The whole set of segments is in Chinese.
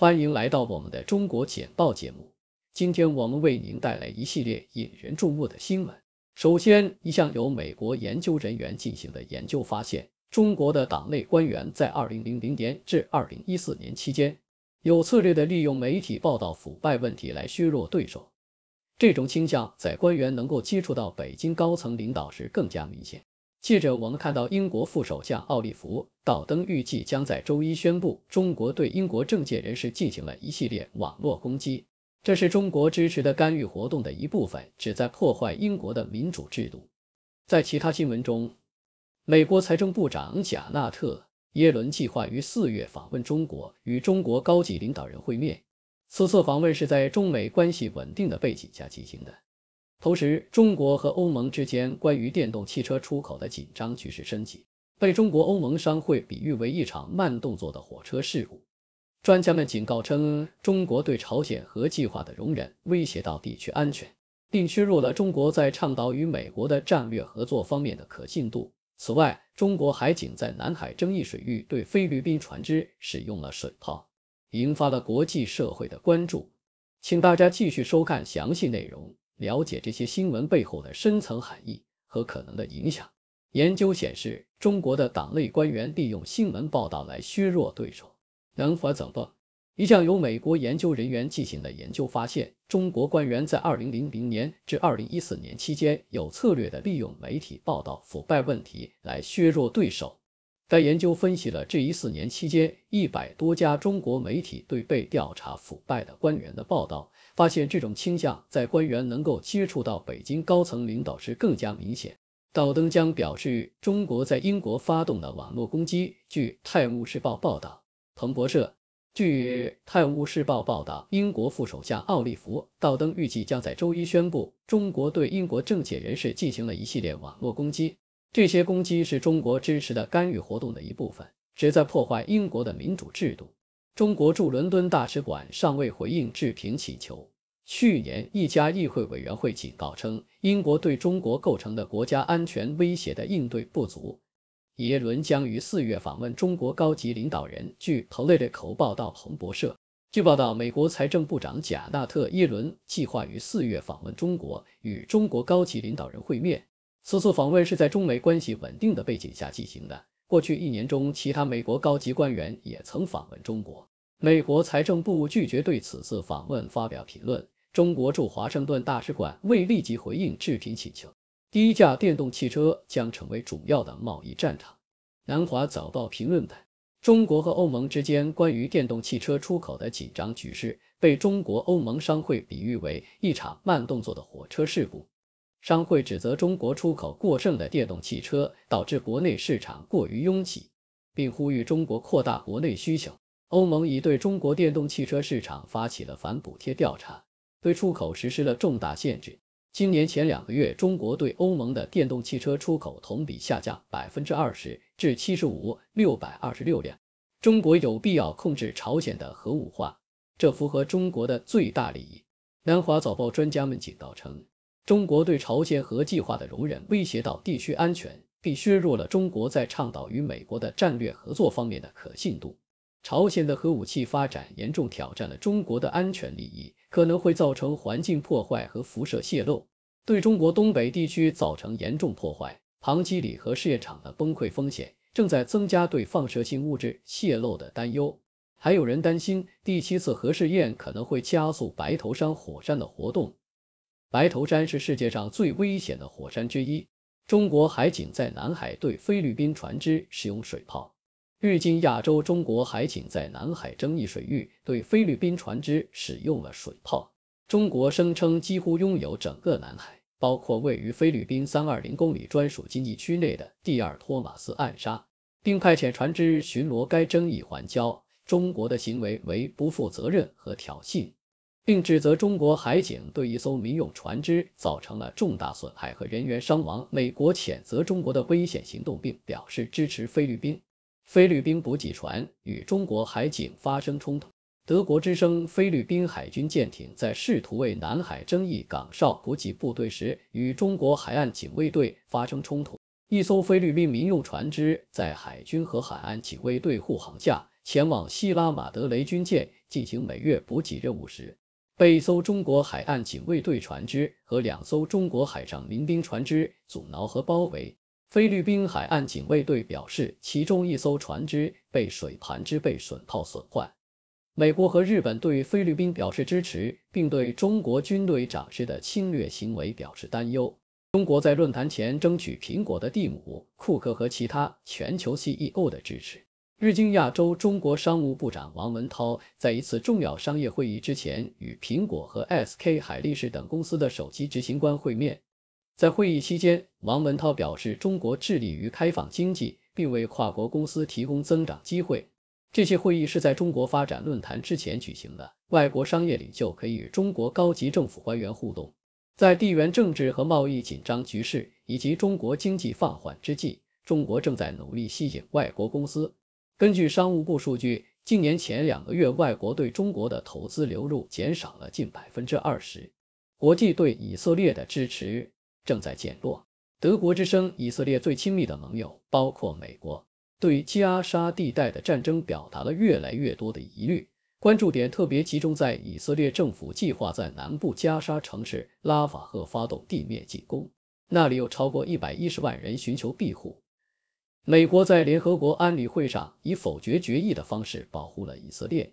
欢迎来到我们的中国简报节目。今天我们为您带来一系列引人注目的新闻。首先，一项由美国研究人员进行的研究发现，中国的党内官员在2000年至2014年期间，有策略地利用媒体报道腐败问题来削弱对手。这种倾向在官员能够接触到北京高层领导时更加明显。记者，我们看到英国副首相奥利弗·道登预计将在周一宣布，中国对英国政界人士进行了一系列网络攻击，这是中国支持的干预活动的一部分，旨在破坏英国的民主制度。在其他新闻中，美国财政部长贾纳特·耶伦计划于四月访问中国，与中国高级领导人会面。此次访问是在中美关系稳定的背景下进行的。同时，中国和欧盟之间关于电动汽车出口的紧张局势升级，被中国欧盟商会比喻为一场慢动作的火车事故。专家们警告称，中国对朝鲜核计划的容忍威胁到地区安全，并削弱了中国在倡导与美国的战略合作方面的可信度。此外，中国海警在南海争议水域对菲律宾船只使用了水炮，引发了国际社会的关注。请大家继续收看详细内容。了解这些新闻背后的深层含义和可能的影响。研究显示，中国的党内官员利用新闻报道来削弱对手。能否怎么一项由美国研究人员进行的研究发现，中国官员在二零零零年至二零一四年期间，有策略的利用媒体报道腐败问题来削弱对手。该研究分析了这一四年期间一百多家中国媒体对被调查腐败的官员的报道，发现这种倾向在官员能够接触到北京高层领导时更加明显。道登将表示，中国在英国发动的网络攻击。据《泰晤士报》报道，彭博社。据《泰晤士报》报道，英国副首相奥利弗·道登预计将在周一宣布，中国对英国政界人士进行了一系列网络攻击。这些攻击是中国支持的干预活动的一部分，旨在破坏英国的民主制度。中国驻伦敦大使馆尚未回应置评请求。去年，一家议会委员会警告称，英国对中国构成的国家安全威胁的应对不足。耶伦将于四月访问中国高级领导人。据《p o l i t i c a 口报道，彭博社。据报道，美国财政部长贾纳特·耶伦计划于四月访问中国，与中国高级领导人会面。此次访问是在中美关系稳定的背景下进行的。过去一年中，其他美国高级官员也曾访问中国。美国财政部拒绝对此次访问发表评论。中国驻华盛顿大使馆未立即回应置评请求。低价电动汽车将成为主要的贸易战场。南华早报评论的，中国和欧盟之间关于电动汽车出口的紧张局势，被中国欧盟商会比喻为一场慢动作的火车事故。商会指责中国出口过剩的电动汽车导致国内市场过于拥挤，并呼吁中国扩大国内需求。欧盟已对中国电动汽车市场发起了反补贴调查，对出口实施了重大限制。今年前两个月，中国对欧盟的电动汽车出口同比下降百分之二十至七十五，六百二十六辆。中国有必要控制朝鲜的核武化，这符合中国的最大利益。南华早报专家们警告称。中国对朝鲜核计划的容忍威胁到地区安全，并削弱了中国在倡导与美国的战略合作方面的可信度。朝鲜的核武器发展严重挑战了中国的安全利益，可能会造成环境破坏和辐射泄漏，对中国东北地区造成严重破坏。庞基里核试验场的崩溃风险正在增加，对放射性物质泄漏的担忧。还有人担心第七次核试验可能会加速白头山火山的活动。白头山是世界上最危险的火山之一。中国海警在南海对菲律宾船只使用水炮。日经亚洲中国海警在南海争议水域对菲律宾船只使用了水炮。中国声称几乎拥有整个南海，包括位于菲律宾三二零公里专属经济区内的第二托马斯暗杀，并派遣船只巡逻该争议环礁。中国的行为为不负责任和挑衅。并指责中国海警对一艘民用船只造成了重大损害和人员伤亡。美国谴责中国的危险行动，并表示支持菲律宾。菲律宾补给船与中国海警发生冲突。德国之声：菲律宾海军舰艇在试图为南海争议港哨补给部队时与中国海岸警卫队发生冲突。一艘菲律宾民用船只在海军和海岸警卫队护航下前往希拉马德雷军舰进行每月补给任务时。被一艘中国海岸警卫队船只和两艘中国海上民兵船只阻挠和包围。菲律宾海岸警卫队表示，其中一艘船只被水盘之被损泡损坏。美国和日本对菲律宾表示支持，并对中国军队展示的侵略行为表示担忧。中国在论坛前争取苹果的蒂姆·库克和其他全球 CEO 的支持。日经亚洲中国商务部长王文涛在一次重要商业会议之前，与苹果和 SK 海力士等公司的首席执行官会面。在会议期间，王文涛表示，中国致力于开放经济，并为跨国公司提供增长机会。这些会议是在中国发展论坛之前举行的，外国商业领袖可以与中国高级政府官员互动。在地缘政治和贸易紧张局势以及中国经济放缓之际，中国正在努力吸引外国公司。根据商务部数据，今年前两个月，外国对中国的投资流入减少了近百分之二十。国际对以色列的支持正在减弱。德国之声：以色列最亲密的盟友，包括美国，对加沙地带的战争表达了越来越多的疑虑，关注点特别集中在以色列政府计划在南部加沙城市拉法赫发动地面进攻，那里有超过一百一十万人寻求庇护。美国在联合国安理会上以否决决议的方式保护了以色列，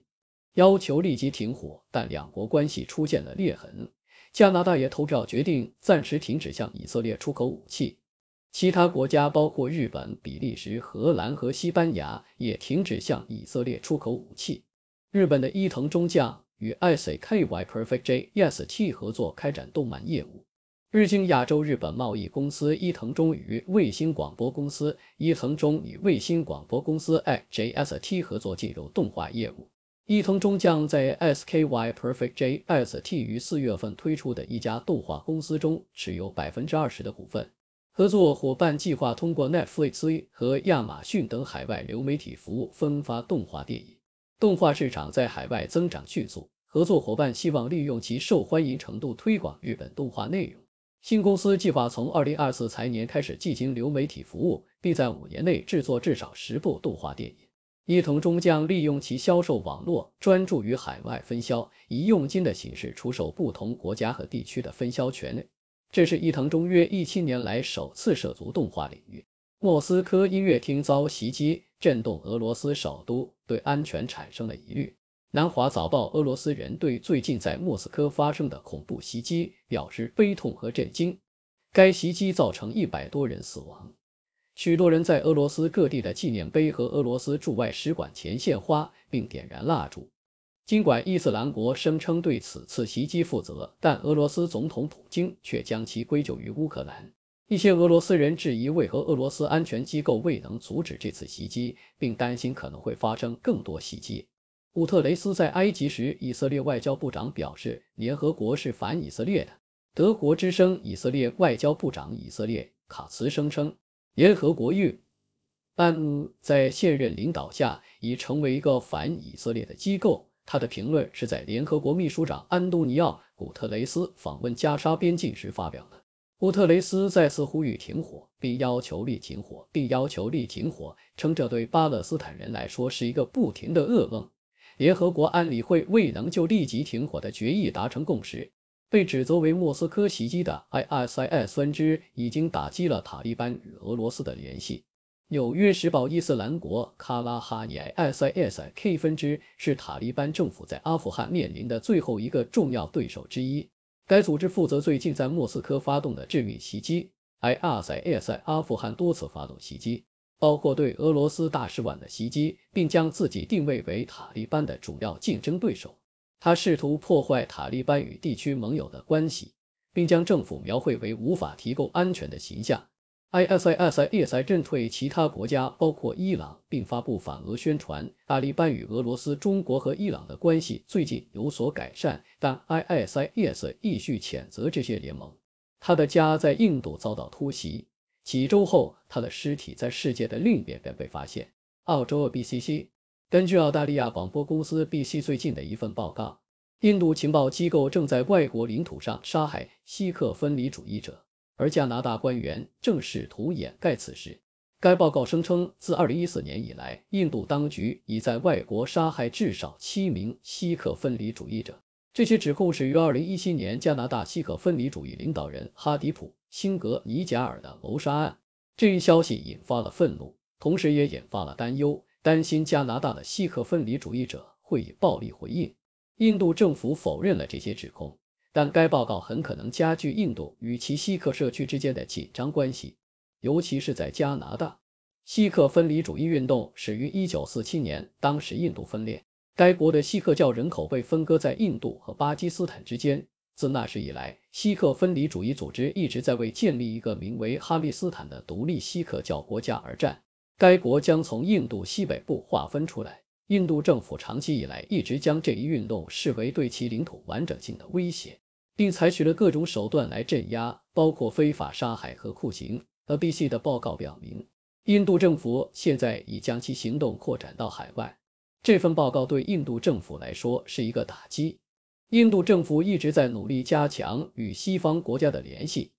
要求立即停火，但两国关系出现了裂痕。加拿大也投票决定暂时停止向以色列出口武器，其他国家包括日本、比利时、荷兰和西班牙也停止向以色列出口武器。日本的伊藤中将与 ICY Perfect J Yes T 合作开展动漫业务。日经亚洲日本贸易公司伊藤忠与卫星广播公司伊藤忠与卫星广播公司 XJST 合作进入动画业务。伊藤忠将在 SKY Perfect JST 于四月份推出的一家动画公司中持有百分之二十的股份。合作伙伴计划通过 Netflix 和亚马逊等海外流媒体服务分发动画电影。动画市场在海外增长迅速，合作伙伴希望利用其受欢迎程度推广日本动画内容。新公司计划从二零二四财年开始进行流媒体服务，并在五年内制作至少十部动画电影。伊藤忠将利用其销售网络，专注于海外分销，以佣金的形式出售不同国家和地区的分销权。这是伊藤忠约一七年来首次涉足动画领域。莫斯科音乐厅遭袭击，震动俄罗斯首都，对安全产生了疑虑。南华早报：俄罗斯人对最近在莫斯科发生的恐怖袭击表示悲痛和震惊。该袭击造成一百多人死亡。许多人在俄罗斯各地的纪念碑和俄罗斯驻外使馆前献花，并点燃蜡烛。尽管伊斯兰国声称对此次袭击负责，但俄罗斯总统普京却将其归咎于乌克兰。一些俄罗斯人质疑为何俄罗斯安全机构未能阻止这次袭击，并担心可能会发生更多袭击。古特雷斯在埃及时，以色列外交部长表示，联合国是反以色列的。德国之声以色列外交部长以色列卡茨声称，联合国安在现任领导下已成为一个反以色列的机构。他的评论是在联合国秘书长安东尼奥古特雷斯访问加沙边境时发表的。古特雷斯再次呼吁停火，并要求立停火，并要求立停火，称这对巴勒斯坦人来说是一个不停的噩梦。联合国安理会未能就立即停火的决议达成共识，被指责为莫斯科袭击的 ISIS 分支已经打击了塔利班与俄罗斯的联系。《纽约时报》伊斯兰国卡拉哈尼 ISISK 分支是塔利班政府在阿富汗面临的最后一个重要对手之一。该组织负责最近在莫斯科发动的致命袭击。ISIS 阿富汗多次发动袭击。包括对俄罗斯大使馆的袭击，并将自己定位为塔利班的主要竞争对手。他试图破坏塔利班与地区盟友的关系，并将政府描绘为无法提供安全的形象。ISIS 在震退其他国家，包括伊朗，并发布反俄宣传。塔利班与俄罗斯、中国和伊朗的关系最近有所改善，但 ISIS 继续谴责这些联盟。他的家在印度遭到突袭。几周后，他的尸体在世界的另一边便被发现。澳洲 BCC 根据澳大利亚广播公司 BCC 最近的一份报告，印度情报机构正在外国领土上杀害锡克分离主义者，而加拿大官员正试图掩盖此事。该报告声称，自2014年以来，印度当局已在外国杀害至少七名锡克分离主义者。这些指控始于2017年，加拿大锡克分离主义领导人哈迪普。辛格尼贾尔的谋杀案这一消息引发了愤怒，同时也引发了担忧，担心加拿大的锡克分离主义者会以暴力回应。印度政府否认了这些指控，但该报告很可能加剧印度与其锡克社区之间的紧张关系，尤其是在加拿大。锡克分离主义运动始于1947年，当时印度分裂，该国的锡克教人口被分割在印度和巴基斯坦之间。自那时以来，锡克分离主义组织一直在为建立一个名为哈利斯坦的独立锡克教国家而战。该国将从印度西北部划分出来。印度政府长期以来一直将这一运动视为对其领土完整性的威胁，并采取了各种手段来镇压，包括非法杀害和酷刑。a b c 的报告表明，印度政府现在已将其行动扩展到海外。这份报告对印度政府来说是一个打击。印度政府一直在努力加强与西方国家的联系。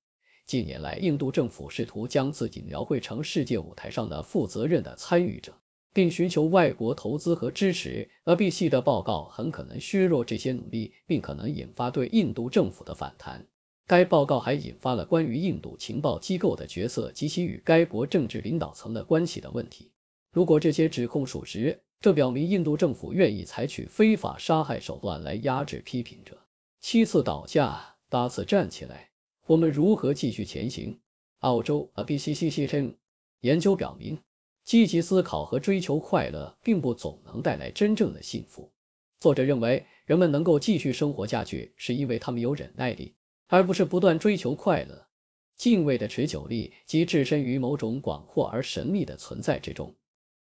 近年来，印度政府试图将自己描绘成世界舞台上的负责任的参与者，并寻求外国投资和支持。而 B c 的报告很可能削弱这些努力，并可能引发对印度政府的反弹。该报告还引发了关于印度情报机构的角色及其与该国政治领导层的关系的问题。如果这些指控属实，这表明印度政府愿意采取非法杀害手段来压制批评者。七次倒下，八次站起来，我们如何继续前行？澳洲 ABC C C 研究表明，积极思考和追求快乐并不总能带来真正的幸福。作者认为，人们能够继续生活下去是因为他们有忍耐力，而不是不断追求快乐。敬畏的持久力即置身于某种广阔而神秘的存在之中。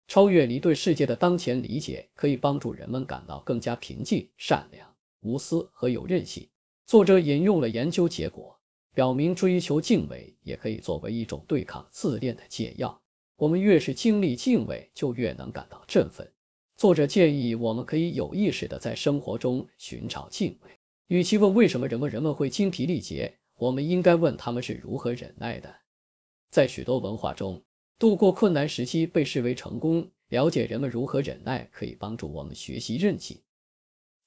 超越你对世界的当前理解，可以帮助人们感到更加平静、善良、无私和有韧性。作者引用了研究结果，表明追求敬畏也可以作为一种对抗自恋的解药。我们越是经历敬畏，就越能感到振奋。作者建议我们可以有意识地在生活中寻找敬畏。与其问为什么人们人们会精疲力竭，我们应该问他们是如何忍耐的。在许多文化中。度过困难时期被视为成功。了解人们如何忍耐可以帮助我们学习韧性。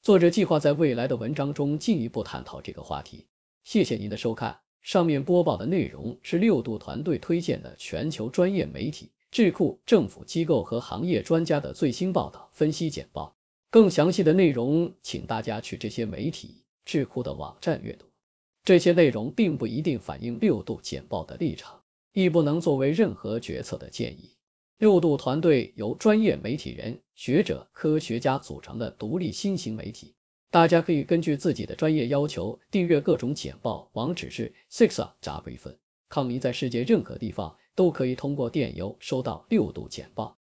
作者计划在未来的文章中进一步探讨这个话题。谢谢您的收看。上面播报的内容是六度团队推荐的全球专业媒体、智库、政府机构和行业专家的最新报道、分析简报。更详细的内容，请大家去这些媒体、智库的网站阅读。这些内容并不一定反映六度简报的立场。亦不能作为任何决策的建议。六度团队由专业媒体人、学者、科学家组成的独立新型媒体，大家可以根据自己的专业要求订阅各种简报、网址是 sixa 加备份。抗民在世界任何地方都可以通过电邮收到六度简报。